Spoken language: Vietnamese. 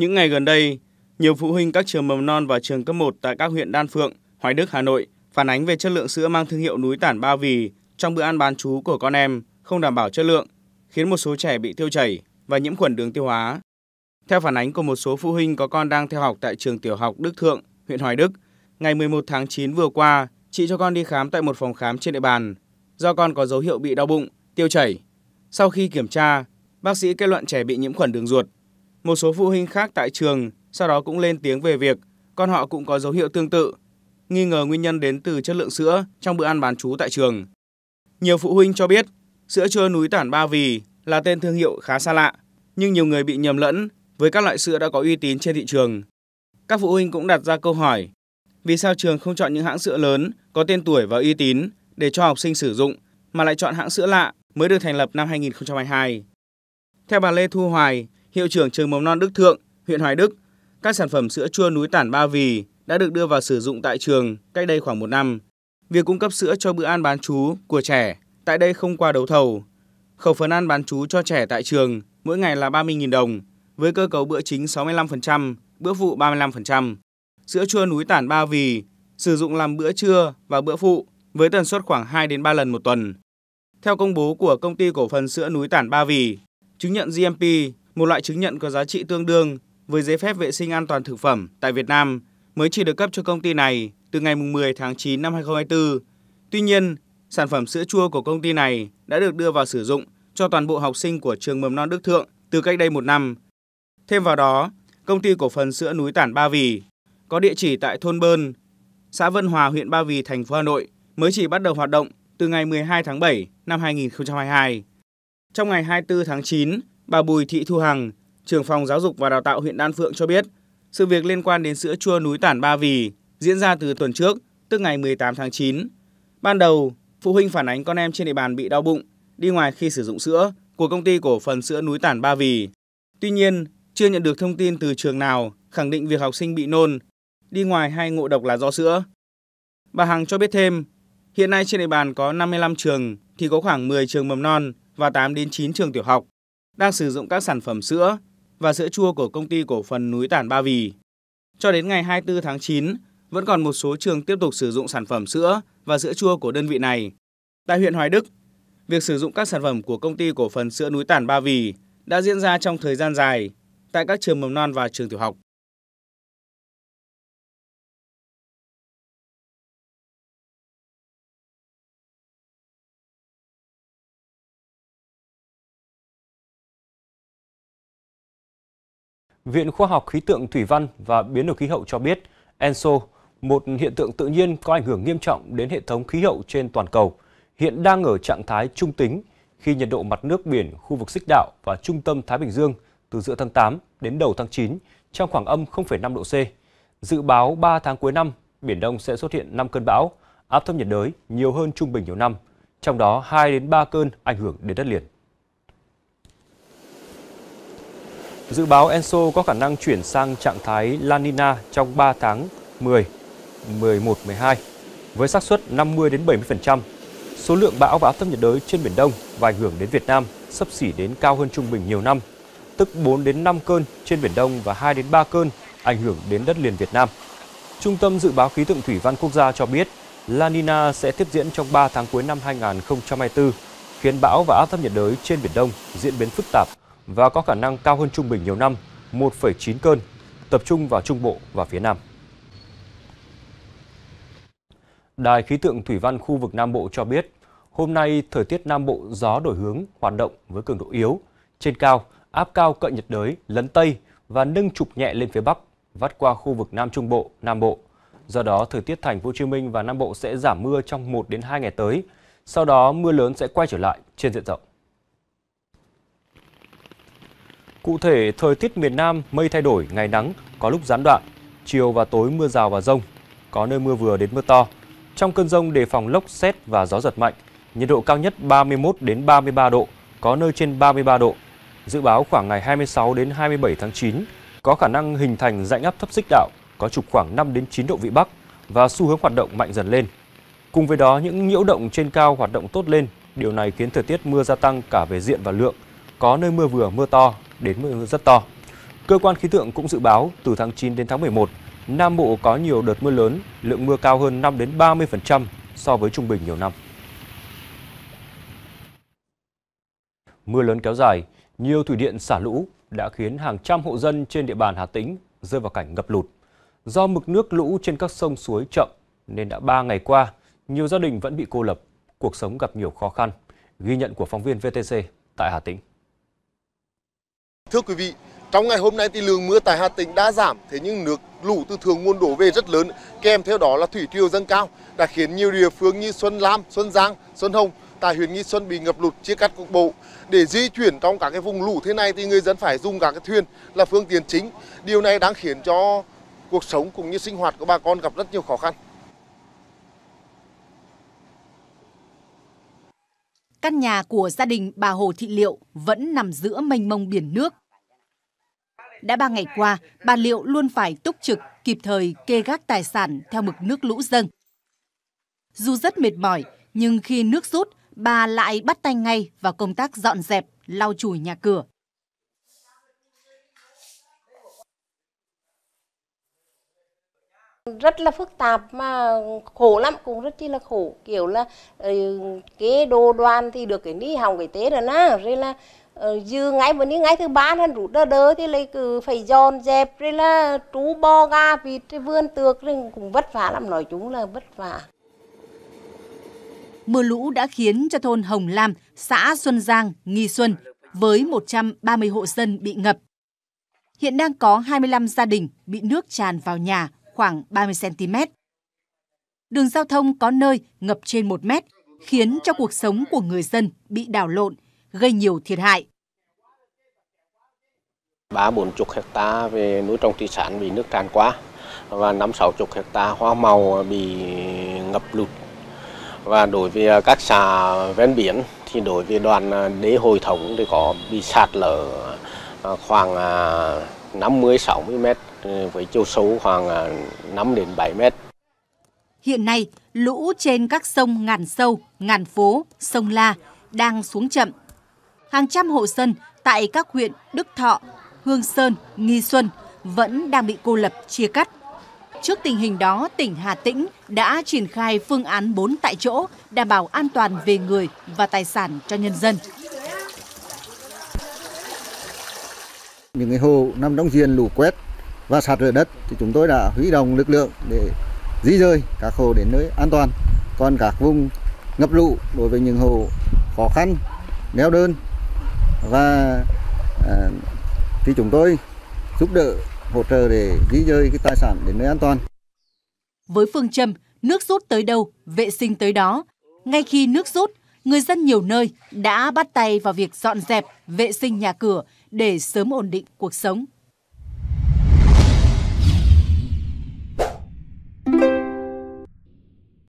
Những ngày gần đây, nhiều phụ huynh các trường mầm non và trường cấp 1 tại các huyện Đan Phượng, Hoài Đức, Hà Nội phản ánh về chất lượng sữa mang thương hiệu núi tản Ba Vì trong bữa ăn bán chú của con em không đảm bảo chất lượng, khiến một số trẻ bị tiêu chảy và nhiễm khuẩn đường tiêu hóa. Theo phản ánh của một số phụ huynh có con đang theo học tại trường tiểu học Đức Thượng, huyện Hoài Đức, ngày 11 tháng 9 vừa qua, chị cho con đi khám tại một phòng khám trên địa bàn. Do con có dấu hiệu bị đau bụng, tiêu chảy. Sau khi kiểm tra, bác sĩ kết luận trẻ bị nhiễm khuẩn đường ruột một số phụ huynh khác tại trường sau đó cũng lên tiếng về việc con họ cũng có dấu hiệu tương tự, nghi ngờ nguyên nhân đến từ chất lượng sữa trong bữa ăn bán chú tại trường. Nhiều phụ huynh cho biết sữa chua núi tản ba vì là tên thương hiệu khá xa lạ, nhưng nhiều người bị nhầm lẫn với các loại sữa đã có uy tín trên thị trường. Các phụ huynh cũng đặt ra câu hỏi, vì sao trường không chọn những hãng sữa lớn có tên tuổi và uy tín để cho học sinh sử dụng mà lại chọn hãng sữa lạ mới được thành lập năm 2022? Theo bà Lê Thu Hoài, hiệu trưởng trường mầm non Đức Thượng, huyện Hoài Đức, các sản phẩm sữa chua núi tản Ba Vì đã được đưa vào sử dụng tại trường cách đây khoảng một năm. Việc cung cấp sữa cho bữa ăn bán chú của trẻ tại đây không qua đấu thầu. Khẩu phần ăn bán chú cho trẻ tại trường mỗi ngày là 30.000 đồng, với cơ cấu bữa chính 65%, bữa phụ 35%. Sữa chua núi tản Ba Vì sử dụng làm bữa trưa và bữa phụ với tần suất khoảng 2 đến 3 lần một tuần. Theo công bố của công ty cổ phần sữa núi tản Ba Vì, chứng nhận GMP một loại chứng nhận có giá trị tương đương với giấy phép vệ sinh an toàn thực phẩm tại Việt Nam mới chỉ được cấp cho công ty này từ ngày 10 tháng 9 năm 2024. Tuy nhiên, sản phẩm sữa chua của công ty này đã được đưa vào sử dụng cho toàn bộ học sinh của trường mầm non Đức Thượng từ cách đây một năm. Thêm vào đó, công ty cổ phần sữa núi Tản Ba Vì có địa chỉ tại thôn Bơn, xã Vân Hòa, huyện Ba Vì, thành phố Hà Nội mới chỉ bắt đầu hoạt động từ ngày 12 tháng 7 năm 2022. Trong ngày 24 tháng 9, Bà Bùi Thị Thu Hằng, trưởng phòng giáo dục và đào tạo huyện Đan Phượng cho biết, sự việc liên quan đến sữa chua núi tản Ba Vì diễn ra từ tuần trước, tức ngày 18 tháng 9. Ban đầu, phụ huynh phản ánh con em trên địa bàn bị đau bụng, đi ngoài khi sử dụng sữa của công ty cổ phần sữa núi tản Ba Vì. Tuy nhiên, chưa nhận được thông tin từ trường nào khẳng định việc học sinh bị nôn, đi ngoài hay ngộ độc là do sữa. Bà Hằng cho biết thêm, hiện nay trên địa bàn có 55 trường thì có khoảng 10 trường mầm non và 8 đến 9 trường tiểu học đang sử dụng các sản phẩm sữa và sữa chua của công ty cổ phần núi tản Ba Vì. Cho đến ngày 24 tháng 9, vẫn còn một số trường tiếp tục sử dụng sản phẩm sữa và sữa chua của đơn vị này. Tại huyện Hoài Đức, việc sử dụng các sản phẩm của công ty cổ phần sữa núi tản Ba Vì đã diễn ra trong thời gian dài tại các trường mầm non và trường tiểu học. Viện Khoa học Khí tượng Thủy văn và Biến đổi khí hậu cho biết, ENSO, một hiện tượng tự nhiên có ảnh hưởng nghiêm trọng đến hệ thống khí hậu trên toàn cầu, hiện đang ở trạng thái trung tính khi nhiệt độ mặt nước biển khu vực xích đạo và trung tâm Thái Bình Dương từ giữa tháng 8 đến đầu tháng 9 trong khoảng âm 0,5 độ C. Dự báo 3 tháng cuối năm, Biển Đông sẽ xuất hiện 5 cơn bão, áp thấp nhiệt đới nhiều hơn trung bình nhiều năm, trong đó 2 đến 3 cơn ảnh hưởng đến đất liền. Dự báo Enso có khả năng chuyển sang trạng thái La Nina trong 3 tháng 10, 11, 12 với xác suất 50 đến 70%. Số lượng bão và áp thấp nhiệt đới trên biển Đông và ảnh hưởng đến Việt Nam sấp xỉ đến cao hơn trung bình nhiều năm, tức 4 đến 5 cơn trên biển Đông và 2 đến 3 cơn ảnh hưởng đến đất liền Việt Nam. Trung tâm dự báo khí tượng thủy văn quốc gia cho biết La Nina sẽ tiếp diễn trong 3 tháng cuối năm 2024, khiến bão và áp thấp nhiệt đới trên biển Đông diễn biến phức tạp và có khả năng cao hơn trung bình nhiều năm 1,9 cơn, tập trung vào Trung Bộ và phía Nam. Đài khí tượng thủy văn khu vực Nam Bộ cho biết, hôm nay thời tiết Nam Bộ gió đổi hướng hoạt động với cường độ yếu. Trên cao, áp cao cận nhiệt đới lấn Tây và nâng trục nhẹ lên phía Bắc, vắt qua khu vực Nam Trung Bộ, Nam Bộ. Do đó, thời tiết thành phố Hồ Chí Minh và Nam Bộ sẽ giảm mưa trong 1 đến 2 ngày tới. Sau đó, mưa lớn sẽ quay trở lại trên diện rộng. Cụ thể, thời tiết miền Nam mây thay đổi, ngày nắng, có lúc gián đoạn, chiều và tối mưa rào và rông, có nơi mưa vừa đến mưa to. Trong cơn rông đề phòng lốc, xét và gió giật mạnh, nhiệt độ cao nhất 31 đến 33 độ, có nơi trên 33 độ. Dự báo khoảng ngày 26 đến 27 tháng 9, có khả năng hình thành dạnh áp thấp xích đạo, có trục khoảng 5 đến 9 độ vị Bắc và xu hướng hoạt động mạnh dần lên. Cùng với đó, những nhiễu động trên cao hoạt động tốt lên, điều này khiến thời tiết mưa gia tăng cả về diện và lượng, có nơi mưa vừa mưa to đến mưa rất to. Cơ quan khí tượng cũng dự báo từ tháng 9 đến tháng 11, Nam Bộ có nhiều đợt mưa lớn, lượng mưa cao hơn 5 đến 30% so với trung bình nhiều năm. Mưa lớn kéo dài, nhiều thủy điện xả lũ đã khiến hàng trăm hộ dân trên địa bàn Hà Tĩnh rơi vào cảnh ngập lụt. Do mực nước lũ trên các sông suối chậm nên đã 3 ngày qua, nhiều gia đình vẫn bị cô lập, cuộc sống gặp nhiều khó khăn, ghi nhận của phóng viên VTC tại Hà Tĩnh. Thưa quý vị, trong ngày hôm nay thì lượng mưa tại Hà Tĩnh đã giảm, thế nhưng nước lũ từ thượng nguồn đổ về rất lớn, kèm theo đó là thủy triều dâng cao đã khiến nhiều địa phương như Xuân Lam, Xuân Giang, Xuân Hồng tại huyện Nghi Xuân bị ngập lụt chia cắt cục bộ. Để di chuyển trong các cái vùng lũ thế này thì người dân phải dùng các cái thuyền là phương tiện chính. Điều này đang khiến cho cuộc sống cũng như sinh hoạt của bà con gặp rất nhiều khó khăn. Căn nhà của gia đình bà Hồ Thị Liệu vẫn nằm giữa mênh mông biển nước, đã ba ngày qua, bà Liệu luôn phải túc trực kịp thời kê gác tài sản theo mực nước lũ dâng. Dù rất mệt mỏi, nhưng khi nước rút, bà lại bắt tay ngay vào công tác dọn dẹp, lau chùi nhà cửa. rất là phức tạp mà khổ lắm cũng rất chi là khổ kiểu là cái ừ, đồ đoàn thì được cái ni hỏng cái tế rồi na rồi là Ờ, dư ngay bữa nay ngay thứ ba hắn rút đơ đơ thì lấy cứ phải dọn dẹp rồi là trú bo ga vịt rồi vườn tược rồi cũng vất vả lắm nói chúng là vất vả Mưa lũ đã khiến cho thôn Hồng Lam, xã Xuân Giang, Nghi Xuân với 130 hộ dân bị ngập. Hiện đang có 25 gia đình bị nước tràn vào nhà khoảng 30 cm. Đường giao thông có nơi ngập trên 1 mét, khiến cho cuộc sống của người dân bị đảo lộn, gây nhiều thiệt hại ba bốn chục hecta về nuôi trồng thủy sản bị nước tràn quá và năm sáu chục hecta hoa màu bị ngập lụt và đối với các xà ven biển thì đối với đoàn đế hồi thống thì có bị sạt lở à, khoảng 50 60 m với chiều sâu khoảng 5 à, đến 7 m. Hiện nay, lũ trên các sông Ngàn Sâu, Ngàn Phố, sông La đang xuống chậm. Hàng trăm hộ dân tại các huyện Đức Thọ, Hương Sơn, Nghi Xuân vẫn đang bị cô lập chia cắt. Trước tình hình đó, tỉnh Hà Tĩnh đã triển khai phương án 4 tại chỗ đảm bảo an toàn về người và tài sản cho nhân dân. Những cái hồ nằm trong diện lũ quét và sạt lở đất thì chúng tôi đã huy động lực lượng để di rời các hồ đến nơi an toàn. Còn các vùng ngập lũ đối với những hồ khó khăn, neo đơn và à, thì chúng tôi giúp đỡ hỗ trợ để di dời cái tài sản đến nơi an toàn. Với phương châm nước rút tới đâu, vệ sinh tới đó, ngay khi nước rút, người dân nhiều nơi đã bắt tay vào việc dọn dẹp, vệ sinh nhà cửa để sớm ổn định cuộc sống.